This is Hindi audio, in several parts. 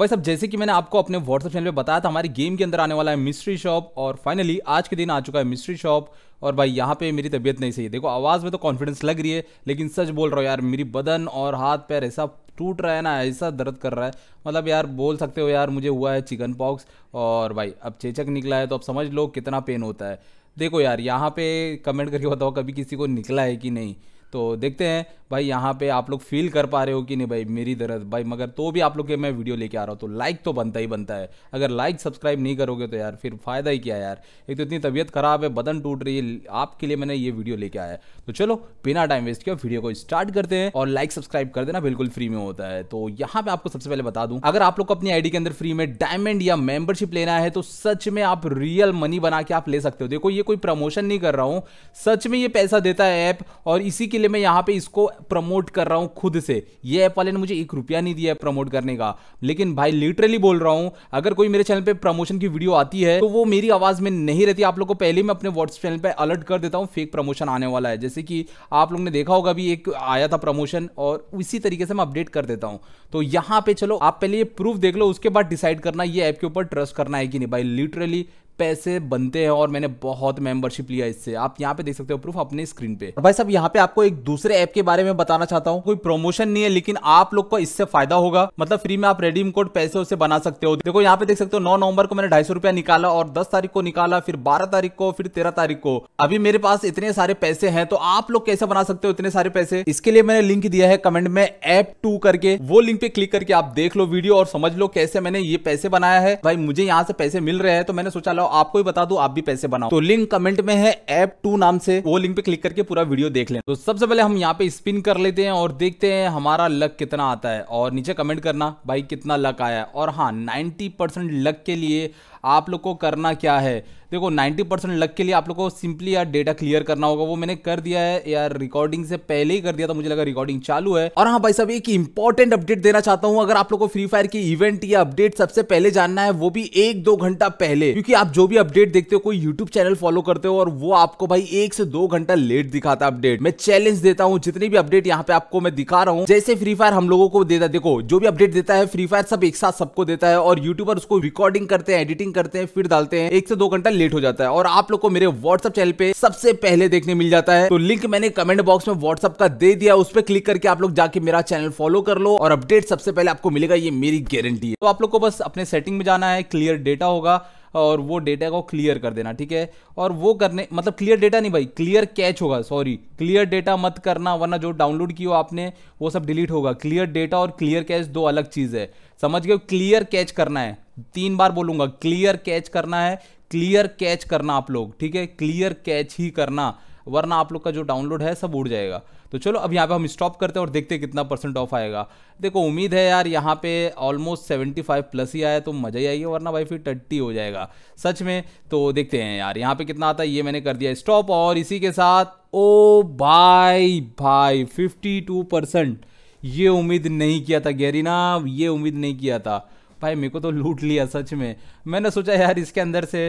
भाई साहब जैसे कि मैंने आपको अपने व्हाट्सएप चैनल पे बताया था हमारी गेम के अंदर आने वाला है मिस्ट्री शॉप और फाइनली आज के दिन आ चुका है मिस्ट्री शॉप और भाई यहाँ पे मेरी तबीयत नहीं सही है देखो आवाज़ में तो कॉन्फिडेंस लग रही है लेकिन सच बोल रहा हूँ यार मेरी बदन और हाथ पैर ऐसा टूट रहा है ना ऐसा दर्द कर रहा है मतलब यार बोल सकते हो यार मुझे हुआ है चिकन पॉक्स और भाई अब चेचक निकला है तो अब समझ लो कितना पेन होता है देखो यार यहाँ पे कमेंट करके बताओ कभी किसी को निकला है कि नहीं तो देखते हैं भाई यहाँ पे आप लोग फील कर पा रहे हो कि नहीं भाई मेरी दर्द भाई मगर तो भी आप लोग के मैं वीडियो लेके आ रहा हूँ तो लाइक तो बनता ही बनता है अगर लाइक सब्सक्राइब नहीं करोगे तो यार फिर फ़ायदा ही क्या यार एक तो इतनी तबीयत खराब है बदन टूट रही है आपके लिए मैंने ये वीडियो लेके आया है तो चलो बिना टाइम वेस्ट किया वीडियो को स्टार्ट करते हैं और लाइक सब्सक्राइब कर देना बिल्कुल फ्री में होता है तो यहाँ पे आपको सबसे पहले बता दूं अगर आप लोग को अपनी आईडी के अंदर फ्री में डायमंड या मेंबरशिप लेना है तो सच में आप रियल मनी बना के आप ले सकते हो देखो ये कोई प्रमोशन नहीं कर रहा हूँ सच में ये पैसा देता है ऐप और इसी के इसीलिए मैं यहाँ पे इसको प्रमोट कर रहा हूँ खुद से ये ऐप वाले ने मुझे एक रुपया नहीं दिया है प्रमोट करने का लेकिन भाई लिटरली बोल रहा हूँ अगर कोई मेरे चैनल पे प्रमोशन की वीडियो आती है तो वो मेरी आवाज़ में नहीं रहती आप लोग को पहले मैं अपने व्हाट्सएप चैनल पर अलर्ट कर देता हूँ फेक प्रमोशन आने वाला है जैसे कि आप लोग ने देखा होगा अभी एक आया था प्रमोशन और उसी तरीके से मैं अपडेट कर देता हूँ तो यहाँ पे चलो आप पहले ये प्रूफ देख लो उसके बाद डिसाइड करना ये ऐप के ऊपर ट्रस्ट करना है कि नहीं भाई लिटरली पैसे बनते हैं और मैंने बहुत मेंबरशिप लिया इससे आप यहाँ पे देख सकते हो प्रूफ अपने स्क्रीन पे भाई साहब यहाँ पे आपको एक दूसरे ऐप के बारे में बताना चाहता हूँ कोई प्रमोशन नहीं है लेकिन आप लोग को इससे फायदा होगा मतलब फ्री में आप रेडीम कोड पैसे उसे बना सकते हो देखो यहाँ पे देख सकते हो नौ नवंबर को मैंने ढाई रुपया निकाला और दस तारीख को निकाला फिर बारह तारीख को फिर तेरह तारीख को अभी मेरे पास इतने सारे पैसे है तो आप लोग कैसे बना सकते हो इतने सारे पैसे इसके लिए मैंने लिंक दिया है कमेंट में एप टू करके वो लिंक पे क्लिक करके आप देख लो वीडियो और समझ लो कैसे मैंने ये पैसे बनाया है भाई मुझे यहाँ से पैसे मिल रहे हैं तो मैंने सोचा लो आपको भी बता दो आप भी पैसे बनाओ तो लिंक कमेंट में है एप टू नाम से वो लिंक पे क्लिक करके पूरा वीडियो देख लें तो सबसे पहले हम यहाँ पे स्पिन कर लेते हैं और देखते हैं हमारा लक कितना आता है और नीचे कमेंट करना भाई कितना लक आया और हाँ नाइन्टी लक के लिए आप लोग को करना क्या है देखो 90 परसेंट लग के लिए आप लोग को सिंपली यार डेटा क्लियर करना होगा वो मैंने कर दिया है यार रिकॉर्डिंग से पहले ही कर दिया था मुझे लगा रिकॉर्डिंग चालू है और हाँ भाई साहब एक इंपॉर्टेंट अपडेट देना चाहता हूँ अगर आप लोग को फ्री फायर की इवेंट या अपडेट सबसे पहले जानना है वो भी एक दो घंटा पहले क्योंकि आप जो भी अपडेट देखते हो कोई यूट्यूब चैनल फॉलो करते हो और वो आपको भाई एक से दो घंटा लेट दिखाता है अपडेट मैं चैलेंज देता हूँ जितनी भी अपडेट यहाँ पे आपको मैं दिखा रहा हूँ जैसे फ्री फायर हम लोगों को देता देखो जो भी अपडेट देता है फ्री फायर सब एक साथ सबको देता है और यूट्यूबर उसको रिकॉर्डिंग करते हैं एडिटिंग एडिटिंग करते हैं फिर डालते हैं एक से दो घंटा लेट हो जाता है और आप लोग को मेरे व्हाट्सअप चैनल पे सबसे पहले देखने मिल जाता है तो लिंक मैंने कमेंट बॉक्स में व्हाट्सअप का दे दिया उस पर क्लिक करके आप लोग जाके मेरा चैनल फॉलो कर लो और अपडेट सबसे पहले आपको मिलेगा ये मेरी गारंटी है तो आप लोग को बस अपने सेटिंग में जाना है क्लियर डेटा होगा और वो डेटा को क्लियर कर देना ठीक है और वो करने मतलब क्लियर डेटा नहीं भाई क्लियर कैच होगा सॉरी क्लियर डेटा मत करना वरना जो डाउनलोड किया आपने वो सब डिलीट होगा क्लियर डेटा और क्लियर कैच दो अलग चीज़ है समझ गए क्लियर कैच करना है तीन बार बोलूंगा क्लियर कैच करना है क्लियर कैच करना आप लोग ठीक है क्लियर कैच ही करना वरना आप लोग का जो डाउनलोड है सब उड़ जाएगा तो चलो अब यहाँ पे हम स्टॉप करते हैं और देखते हैं कितना परसेंट ऑफ आएगा देखो उम्मीद है यार यहाँ पे ऑलमोस्ट 75 प्लस ही आया तो मज़ा ही आएगी वरना भाई फिर टट्टी हो जाएगा सच में तो देखते हैं यार यहाँ पे कितना आता है ये मैंने कर दिया स्टॉप और इसी के साथ ओ भाई भाई फिफ्टी ये उम्मीद नहीं किया था गैरीना ये उम्मीद नहीं किया था भाई मेरे को तो लूट लिया सच में मैंने सोचा यार इसके अंदर से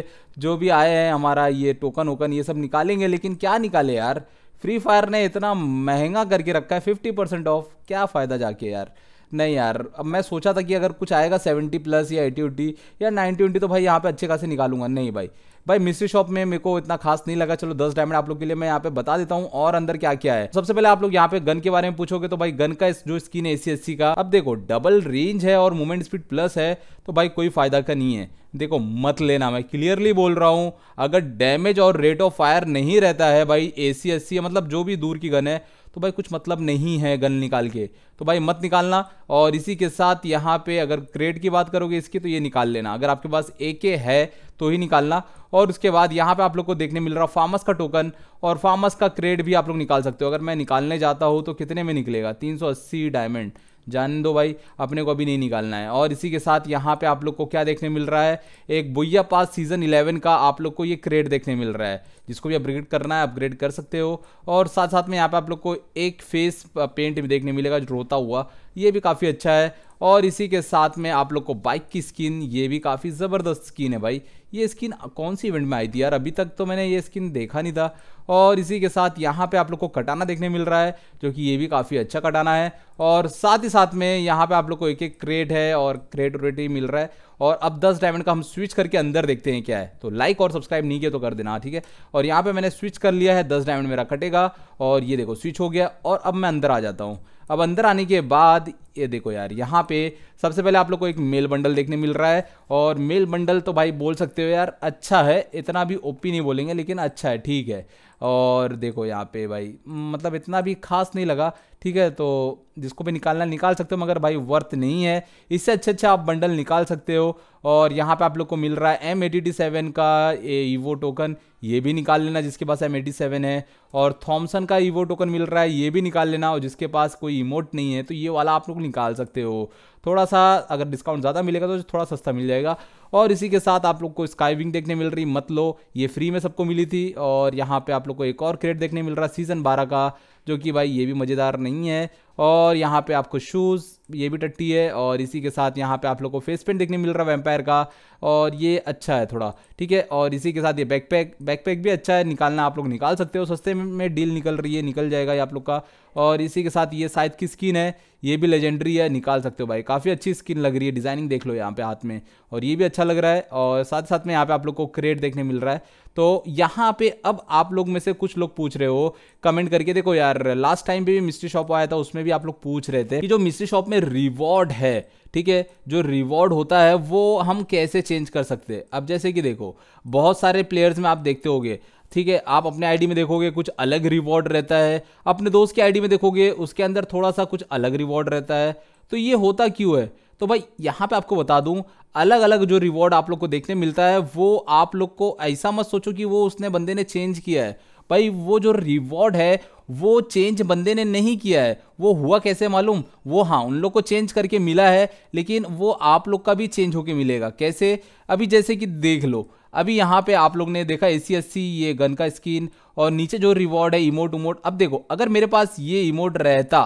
जो भी आए हैं हमारा ये टोकन वोकन ये सब निकालेंगे लेकिन क्या निकाले यार फ्री फायर ने इतना महंगा करके रखा है फिफ्टी परसेंट ऑफ क्या फ़ायदा जाके यार नहीं यार अब मैं सोचा था कि अगर कुछ आएगा सेवेंटी प्लस या एटी उटी या नाइन्टी उन्टी तो भाई यहाँ पे अच्छे खासे निकालूंगा नहीं भाई भाई मिस्ट्री शॉप में मेरे को इतना खास नहीं लगा चलो दस डायमंड आप लोग के लिए मैं यहाँ पे बता देता हूँ और अंदर क्या क्या है सबसे पहले आप लोग यहाँ पे गन के बारे में पूछोगे तो भाई गन का जो स्किन है एसी का अब देखो डबल रेंज है और मूवमेंट स्पीड प्लस है तो भाई कोई फायदा का नहीं है देखो मत लेना मैं क्लियरली बोल रहा हूँ अगर डैमेज और रेट ऑफ फायर नहीं रहता है भाई ए सी मतलब जो भी दूर की गन है तो भाई कुछ मतलब नहीं है गन निकाल के तो भाई मत निकालना और इसी के साथ यहाँ पे अगर क्रेड की बात करोगे इसकी तो ये निकाल लेना अगर आपके पास ए के है तो ही निकालना और उसके बाद यहाँ पे आप लोग को देखने मिल रहा फार्मस का टोकन और फार्मस का क्रेड भी आप लोग निकाल सकते हो अगर मैं निकालने जाता हूँ तो कितने में निकलेगा तीन डायमंड जान दो भाई अपने को अभी नहीं निकालना है और इसी के साथ यहाँ पे आप लोग को क्या देखने मिल रहा है एक बुया पास सीजन 11 का आप लोग को ये क्रेड देखने मिल रहा है जिसको भी अपग्रेड करना है अपग्रेड कर सकते हो और साथ साथ में यहाँ पे आप लोग को एक फेस पेंट भी देखने मिलेगा जो रोता हुआ ये भी काफ़ी अच्छा है और इसी के साथ में आप लोग को बाइक की स्किन ये भी काफ़ी ज़बरदस्त स्किन है भाई ये स्किन कौन सी इवेंट में आई थी यार अभी तक तो मैंने ये स्किन देखा नहीं था और इसी के साथ यहाँ पे आप लोग को कटाना देखने मिल रहा है जो कि ये भी काफ़ी अच्छा कटाना है और साथ ही साथ में यहाँ पे आप लोग को एक एक क्रेट है और क्रेट रेट ही मिल रहा है और अब 10 डायमंड का हम स्विच करके अंदर देखते हैं क्या है तो लाइक और सब्सक्राइब नहीं किया तो कर देना ठीक है और यहाँ पर मैंने स्विच कर लिया है दस डायमंड मेरा कटेगा और ये देखो स्विच हो गया और अब मैं अंदर आ जाता हूँ अब अंदर आने के बाद ये देखो यार यहाँ पे सबसे पहले आप लोग को एक मेल बंडल देखने मिल रहा है और मेल बंडल तो भाई बोल सकते हो यार अच्छा है इतना भी ओपी नहीं बोलेंगे लेकिन अच्छा है ठीक है और देखो यहाँ पे भाई मतलब इतना भी खास नहीं लगा ठीक है तो जिसको भी निकालना निकाल सकते हो मगर भाई वर्थ नहीं है इससे अच्छे अच्छे आप बंडल निकाल सकते हो और यहाँ पे आप लोग को मिल रहा है एम एटी सेवन का ये ईवो टोकन ये भी निकाल लेना जिसके पास एम एटी सेवन है और थॉमसन का ईवो टोकन मिल रहा है ये भी निकाल लेना और जिसके पास कोई इमोट नहीं है तो ये वाला आप लोग निकाल सकते हो थोड़ा सा अगर डिस्काउंट ज़्यादा मिलेगा तो थोड़ा सस्ता मिल जाएगा और इसी के साथ आप लोग को स्काईविंग देखने मिल रही मत लो ये फ्री में सबको मिली थी और यहाँ पर आप लोग को एक और क्रेट देखने मिल रहा सीज़न बारह का जो कि भाई ये भी मज़ेदार नहीं है और यहाँ पे आपको शूज़ ये भी टट्टी है और इसी के साथ यहाँ पे आप लोग को फेस पेंट देखने मिल रहा है वेम्पायर का और ये अच्छा है थोड़ा ठीक है और इसी के साथ ये बैकपैक बैकपैक भी अच्छा है निकालना आप लोग निकाल सकते हो सस्ते में डील निकल रही है निकल जाएगा ये आप लोग का और इसी के साथ ये साइज की स्किन है ये भी लेजेंडरी है निकाल सकते हो भाई काफ़ी अच्छी स्किन लग रही है डिज़ाइनिंग देख लो यहाँ पे हाथ में और ये भी अच्छा लग रहा है और साथ साथ में यहाँ पे आप लोग को क्रेट देखने मिल रहा है तो यहाँ पे अब आप लोग में से कुछ लोग पूछ रहे हो कमेंट करके देखो यार लास्ट टाइम भी मिस्ट्री शॉप आया था उसमें में भी आप लोग पूछ रहे थे कि जो मिस्ट्री शॉप में रिवॉर्ड है ठीक है जो रिवॉर्ड होता है वो हम कैसे चेंज कर सकते हैं अब जैसे कि देखो बहुत सारे प्लेयर्स में आप देखते होगे ठीक है आप अपने आईडी में देखोगे कुछ अलग रिवॉर्ड रहता है अपने दोस्त की आईडी में देखोगे उसके अंदर थोड़ा सा कुछ अलग रिवॉर्ड रहता है तो ये होता क्यों है तो भाई यहाँ पे आपको बता दूँ अलग अलग जो रिवॉर्ड आप लोग को देखने मिलता है वो आप लोग को ऐसा मत सोचो कि वो उसने बंदे ने चेंज किया है भाई वो जो रिवॉर्ड है वो चेंज बंदे ने नहीं किया है वो हुआ कैसे मालूम वो हाँ उन लोग को चेंज करके मिला है लेकिन वो आप लोग का भी चेंज होके मिलेगा कैसे अभी जैसे कि देख लो अभी यहाँ पे आप लोग ने देखा ए सी ये गन का स्किन और नीचे जो रिवॉर्ड है इमोट उमोट अब देखो अगर मेरे पास ये इमोट रहता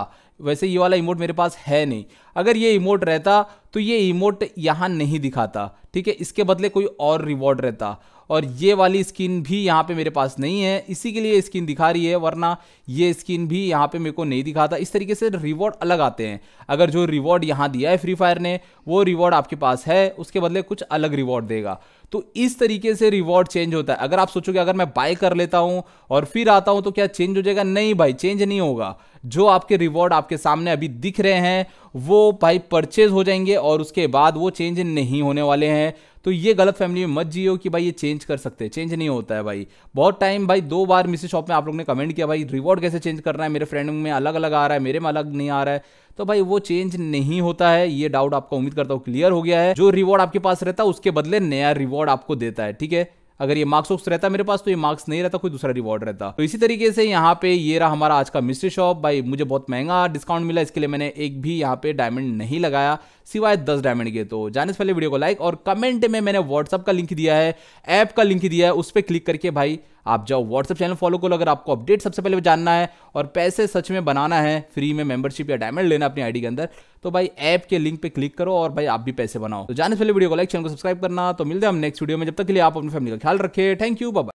वैसे ये वाला इमोट मेरे पास है नहीं अगर ये इमोट रहता तो ये इमोट यहाँ नहीं दिखाता ठीक है इसके बदले कोई और रिवॉर्ड रहता और ये वाली स्किन भी यहाँ पे मेरे पास नहीं है इसी के लिए स्किन दिखा रही है वरना ये स्किन भी यहाँ पे मेरे को नहीं दिखाता इस तरीके से रिवॉर्ड अलग आते हैं अगर जो रिवॉर्ड यहाँ दिया है फ्री फायर ने वो रिवॉर्ड आपके पास है उसके बदले कुछ अलग रिवॉर्ड देगा तो इस तरीके से रिवॉर्ड चेंज होता है अगर आप सोचोगे अगर मैं बाय कर लेता हूँ और फिर आता हूँ तो क्या चेंज हो जाएगा नहीं भाई चेंज नहीं होगा जो आपके रिवॉर्ड आपके सामने अभी दिख रहे हैं वो पाइप परचेज हो जाएंगे और उसके बाद वो चेंज नहीं होने वाले हैं तो ये गलत फैमिली में मत जियो कि भाई ये चेंज कर सकते हैं चेंज नहीं होता है भाई बहुत टाइम भाई दो बार मिसेज शॉप में आप लोग ने कमेंट किया भाई रिवॉर्ड कैसे चेंज करना है मेरे फ्रेंड में अलग अलग आ रहा है मेरे में अलग नहीं आ रहा है तो भाई वो चेंज नहीं होता है ये डाउट आपका उम्मीद करता हूँ क्लियर हो गया है जो रिवॉर्ड आपके पास रहता है उसके बदले नया रिवॉर्ड आपको देता है ठीक है अगर ये मार्क्स वक्स रहता मेरे पास तो ये मार्क्स नहीं रहता कोई दूसरा रिवॉर्ड रहता तो इसी तरीके से यहाँ पे ये रहा हमारा आज का मिस्ट्री शॉप भाई मुझे बहुत महंगा डिस्काउंट मिला इसके लिए मैंने एक भी यहाँ पे डायमंड नहीं लगाया सिवाय दस डायमंड के तो जाने से पहले वीडियो को लाइक और कमेंट में मैंने व्हाट्सअप का लिंक दिया है ऐप का लिंक दिया है उस पर क्लिक करके भाई आप जाओ व्हाट्सएप चैनल फॉलो करो अगर आपको अपडेट सबसे पहले जानना है और पैसे सच में बनाना है फ्री में मेंबरशिप या डायमंड लेना अपनी आईडी के अंदर तो भाई ऐप के लिंक पे क्लिक करो और भाई आप भी पैसे बनाओ तो जाने से पहले वीडियो को लाइक चैनल को सब्सक्राइब करना तो मिलते हैं हम नेक्स्ट वीडियो में जब तक के लिए आप अपनी फैमिली का ख्याल रखें थैंक यू बाबा